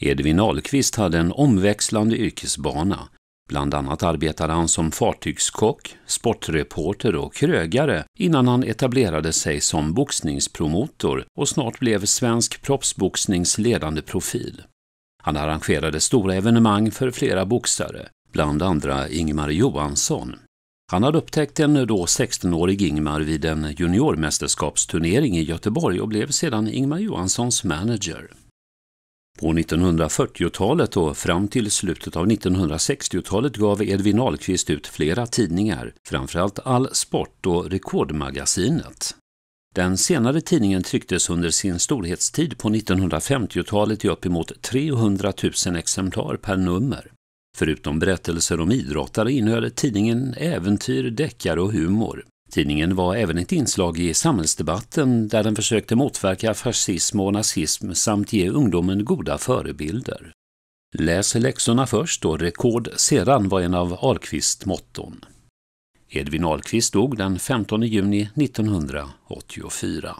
Edvin Ahlqvist hade en omväxlande yrkesbana. Bland annat arbetade han som fartygskock, sportreporter och krögare innan han etablerade sig som boxningspromotor och snart blev svensk proffsboxnings ledande profil. Han arrangerade stora evenemang för flera boxare, bland andra Ingmar Johansson. Han hade upptäckt en då 16-årig Ingmar vid en juniormästerskapsturnering i Göteborg och blev sedan Ingmar Johanssons manager. På 1940-talet och fram till slutet av 1960-talet gav Edvin Ahlqvist ut flera tidningar, framförallt All Sport och Rekordmagasinet. Den senare tidningen trycktes under sin storhetstid på 1950-talet i uppemot 300 000 exemplar per nummer. Förutom berättelser om idrottare innehöll tidningen äventyr, deckare och humor. Tidningen var även ett inslag i samhällsdebatten där den försökte motverka fascism och nazism samt ge ungdomen goda förebilder. Läs läxorna först och rekord sedan var en av Ahlqvists motton. Edvin Ahlqvist dog den 15 juni 1984.